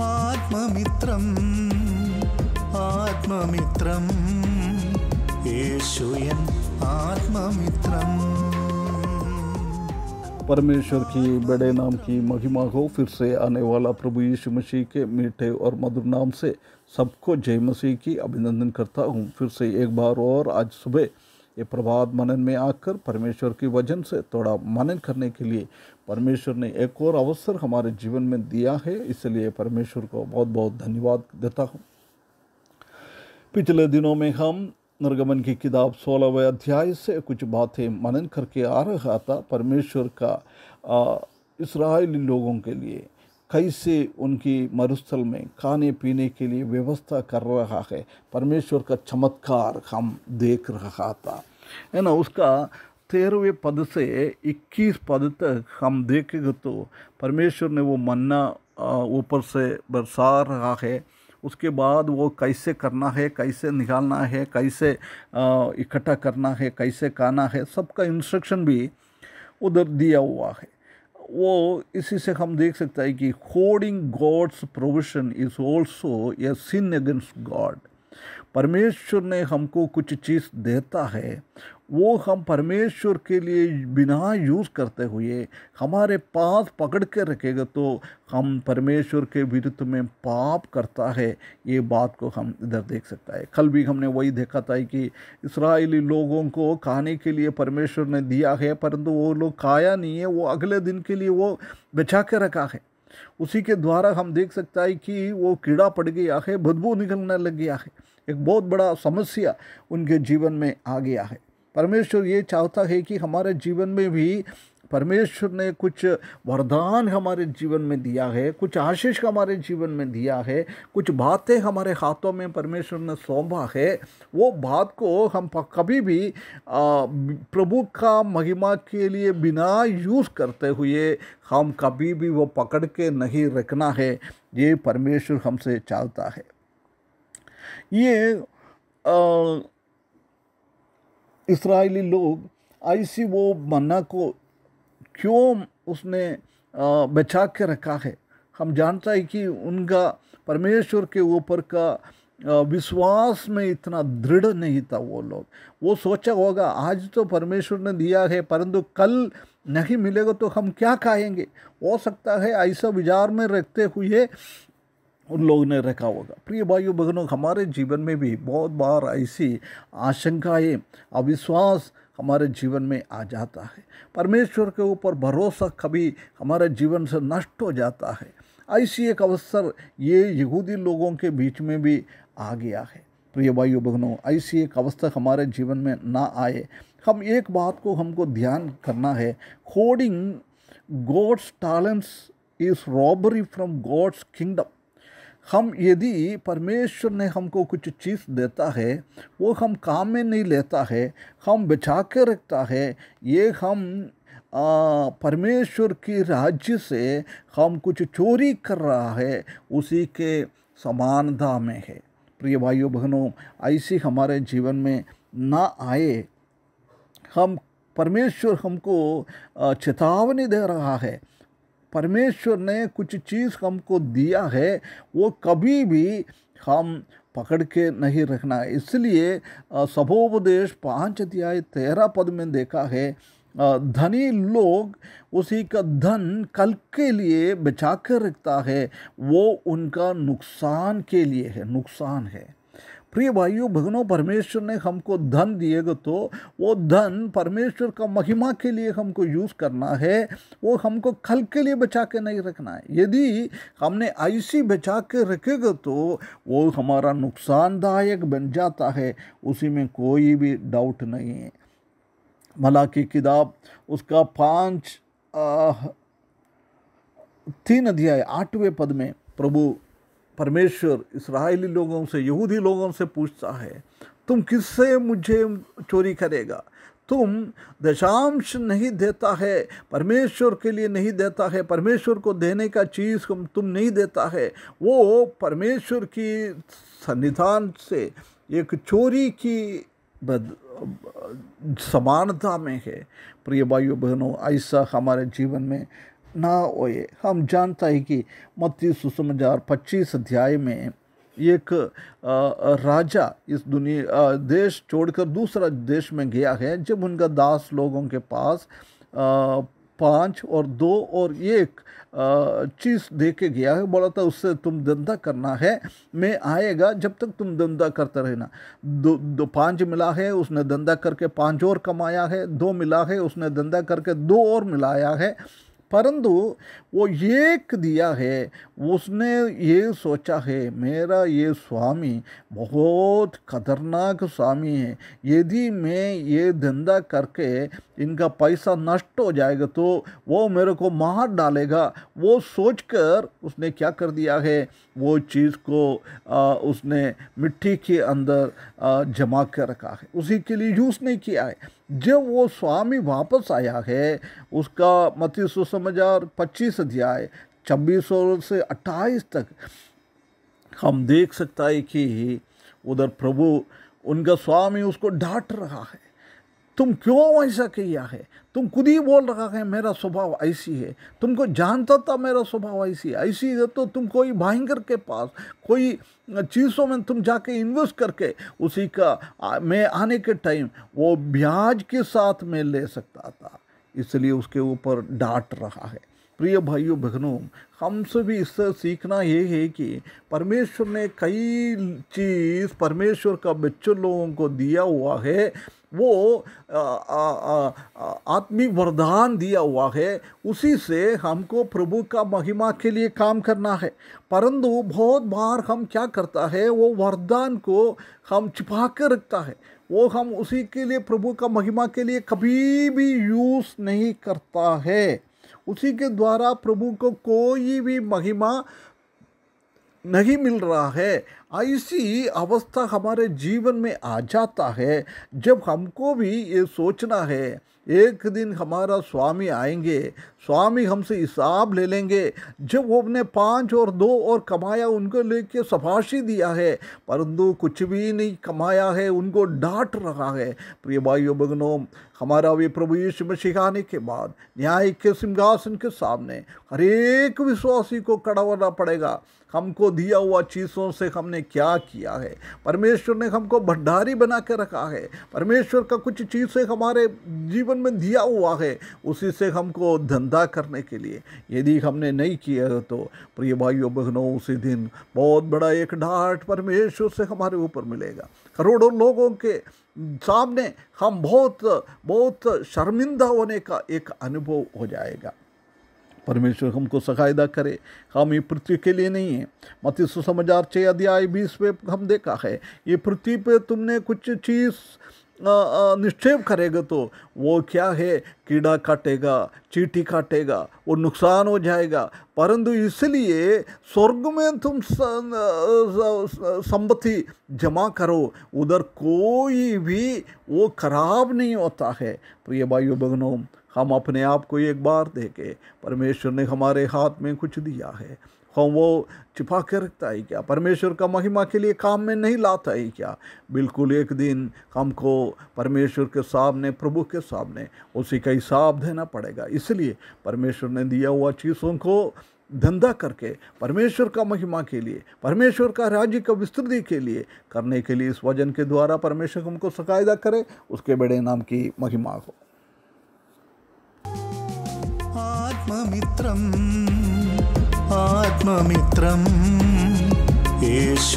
आत्मित्रम आत्मित्रम യേശുയൻ आत्मित्रम परमेश्वर की बड़े नाम की महिमा हो फिर से आने वाला प्रभु यीशु मसीह के मीठे और मधुर नाम से सबको जय मसीह की अभिनंदन करता हूँ फिर से एक बार और आज सुबह ये प्रभात मनन में आकर परमेश्वर के वजन से थोड़ा मनन करने के लिए परमेश्वर ने एक और अवसर हमारे जीवन में दिया है इसलिए परमेश्वर को बहुत बहुत धन्यवाद देता हूँ पिछले दिनों में हम निर्गमन की किताब सोलहवें अध्याय से कुछ बातें मनन करके आ रहा था परमेश्वर का इसराइली लोगों के लिए कैसे उनकी मरुस्थल में खाने पीने के लिए व्यवस्था कर रहा है परमेश्वर का चमत्कार हम देख रहा था है ना उसका तेरहवें पद से इक्कीस पद तक हम देखेंगे तो परमेश्वर ने वो मन्ना ऊपर से बरसा रहा है उसके बाद वो कैसे करना है कैसे निकालना है कैसे इकट्ठा करना है कैसे खाना है सबका इंस्ट्रक्शन भी उधर दिया हुआ है वो इसी से हम देख सकता है कि hoarding God's provision is also a sin against God परमेश्वर ने हमको कुछ चीज़ देता है वो हम परमेश्वर के लिए बिना यूज़ करते हुए हमारे पास पकड़ के रखेगा तो हम परमेश्वर के विरुद्ध में पाप करता है ये बात को हम इधर देख सकता है कल भी हमने वही देखा था कि इसराइली लोगों को खाने के लिए परमेश्वर ने दिया है परंतु वो लोग खाया नहीं है वो अगले दिन के लिए वो बचा के रखा है उसी के द्वारा हम देख सकता है कि वो कीड़ा पड़ गया है बदबू निकलने लग गया है एक बहुत बड़ा समस्या उनके जीवन में आ गया है परमेश्वर ये चाहता है कि हमारे जीवन में भी परमेश्वर ने कुछ वरदान हमारे जीवन में दिया है कुछ आशीष हमारे जीवन में दिया है कुछ बातें हमारे हाथों में परमेश्वर ने सौंपा है वो बात को हम कभी भी प्रभु का महिमा के लिए बिना यूज़ करते हुए हम कभी भी वो पकड़ के नहीं रखना है ये परमेश्वर हमसे चाहता है ये आ, इसराइली लोग ऐसी वो मन्ना को क्यों उसने बचा के रखा है हम जानता है कि उनका परमेश्वर के ऊपर का विश्वास में इतना दृढ़ नहीं था वो लोग वो सोचा होगा आज तो परमेश्वर ने दिया है परंतु कल नहीं मिलेगा तो हम क्या खाएंगे हो सकता है ऐसा विचार में रखते हुए उन लोगों ने रखा होगा प्रिय भाइयों बहनों हमारे जीवन में भी बहुत बार ऐसी आशंकाएं अविश्वास हमारे जीवन में आ जाता है परमेश्वर के ऊपर भरोसा कभी हमारे जीवन से नष्ट हो जाता है ऐसी एक अवसर ये यहूदी लोगों के बीच में भी आ गया है प्रिय भाइयों बहनों ऐसी एक अवस्था हमारे जीवन में ना आए हम एक बात को हमको ध्यान करना है hoarding God's talents is robbery from God's kingdom हम यदि परमेश्वर ने हमको कुछ चीज़ देता है वो हम काम में नहीं लेता है हम बचा के रखता है ये हम परमेश्वर की राज्य से हम कुछ चोरी कर रहा है उसी के समानता में है प्रिय भाइयों बहनों ऐसी हमारे जीवन में ना आए हम परमेश्वर हमको चेतावनी दे रहा है परमेश्वर ने कुछ चीज़ हमको दिया है वो कभी भी हम पकड़ के नहीं रखना इसलिए सभोपदेश पाँच अध्याय तेरह पद में देखा है धनी लोग उसी का धन कल के लिए बचा कर रखता है वो उनका नुकसान के लिए है नुकसान है प्रिय भाइयों भगनों परमेश्वर ने हमको धन दिएगा तो वो धन परमेश्वर का महिमा के लिए हमको यूज़ करना है वो हमको कल के लिए बचा के नहीं रखना है यदि हमने ऐसी बचा के रखेगा तो वो हमारा नुकसानदायक बन जाता है उसी में कोई भी डाउट नहीं है मला की किताब उसका पाँच तीन अध्याय आठवें पद में प्रभु परमेश्वर इसराइली लोगों से यहूदी लोगों से पूछता है तुम किससे मुझे चोरी करेगा तुम दशांश नहीं देता है परमेश्वर के लिए नहीं देता है परमेश्वर को देने का चीज़ तुम नहीं देता है वो परमेश्वर की संविधान से एक चोरी की समानता में है प्रिय भाइयों बहनों ऐसा हमारे जीवन में ना होए हम जानता है कि मत्ती सुसमाचार पच्चीस अध्याय में एक राजा इस दुनिया देश छोड़कर दूसरा देश में गया है जब उनका दास लोगों के पास पाँच और दो और एक चीज़ दे के गया है बोला था उससे तुम धंधा करना है मैं आएगा जब तक तुम धंधा करते रहना दो दो पाँच मिला है उसने धंधा करके पाँच और कमाया है दो मिला है उसने धंधा करके दो और मिलाया है परंतु वो एक दिया है उसने ये सोचा है मेरा ये स्वामी बहुत खतरनाक स्वामी है यदि मैं ये धंधा करके इनका पैसा नष्ट हो जाएगा तो वो मेरे को मार डालेगा वो सोचकर उसने क्या कर दिया है वो चीज़ को आ, उसने मिट्टी के अंदर आ, जमा कर रखा है उसी के लिए यूज़ नहीं किया है जब वो स्वामी वापस आया है उसका मती सुसमाचार पच्चीस अध्याय छब्बीस से अट्ठाईस तक हम देख सकता है कि उधर प्रभु उनका स्वामी उसको डांट रहा है तुम क्यों ऐसा किया है तुम खुद ही बोल रखा है मेरा स्वभाव ऐसी है तुमको जानता था मेरा स्वभाव ऐसी है ऐसी है तो तुम कोई भयंकर के पास कोई चीज़ों में तुम जाके इन्वेस्ट करके उसी का मैं आने के टाइम वो ब्याज के साथ में ले सकता था इसलिए उसके ऊपर डांट रहा है प्रिय भाइयों बहनों हमसे भी इससे सीखना ये है कि परमेश्वर ने कई चीज़ परमेश्वर का बच्चों लोगों को दिया हुआ है वो आत्मिक वरदान दिया हुआ है उसी से हमको प्रभु का महिमा के लिए काम करना है परंतु बहुत बार हम क्या करता है वो वरदान को हम छिपा कर रखता है वो हम उसी के लिए प्रभु का महिमा के लिए कभी भी यूज़ नहीं करता है उसी के द्वारा प्रभु को कोई भी महिमा नहीं मिल रहा है ऐसी अवस्था हमारे जीवन में आ जाता है जब हमको भी ये सोचना है एक दिन हमारा स्वामी आएंगे स्वामी हमसे हिसाब ले लेंगे जब वो अपने पाँच और दो और कमाया उनको लेके सफाशी दिया है परंतु कुछ भी नहीं कमाया है उनको डांट रहा है प्रिय भाइयों बगनों हमारा भी प्रभु यीशु मसीह आने के बाद न्याय के सिंहासन के सामने हरेक विश्वासी को कड़ा होना पड़ेगा हमको दिया हुआ चीज़ों से हमने क्या किया है परमेश्वर ने हमको भंडारी बना के रखा है परमेश्वर का कुछ चीज़ से हमारे जीवन में दिया हुआ है उसी से हमको धंधा करने के लिए यदि हमने नहीं किया तो प्रिय भाइयों बहनों उसी दिन बहुत बड़ा एक डांट परमेश्वर से हमारे ऊपर मिलेगा करोड़ों लोगों के सामने हम बहुत बहुत शर्मिंदा होने का एक अनुभव हो जाएगा परमेश्वर हमको सहायता करे हम ये पृथ्वी के लिए नहीं है मत सुसमाचार छः अध्याय भी इस पर हम देखा है ये पृथ्वी पे तुमने कुछ चीज़ निक्षेप करेगा तो वो क्या है कीड़ा काटेगा चीटी काटेगा वो नुकसान हो जाएगा परंतु इसलिए स्वर्ग में तुम संपत्ति जमा करो उधर कोई भी वो खराब नहीं होता है प्रिय भाइयों बहनों हम अपने आप को एक बार देखें परमेश्वर ने हमारे हाथ में कुछ दिया है हम वो छिपा के रखता है क्या परमेश्वर का महिमा के लिए काम में नहीं लाता है क्या बिल्कुल एक दिन हमको परमेश्वर के सामने प्रभु के सामने उसी का हिसाब देना पड़ेगा इसलिए परमेश्वर ने दिया हुआ चीज़ों को धंधा करके परमेश्वर का महिमा के लिए परमेश्वर का राज्य का विस्तृति के लिए करने के लिए इस वजन के द्वारा परमेश्वर हमको सकायदा करे उसके बड़े नाम की महिमा हो ആത്മമിത്രം ആത്മമിത്രം യേശു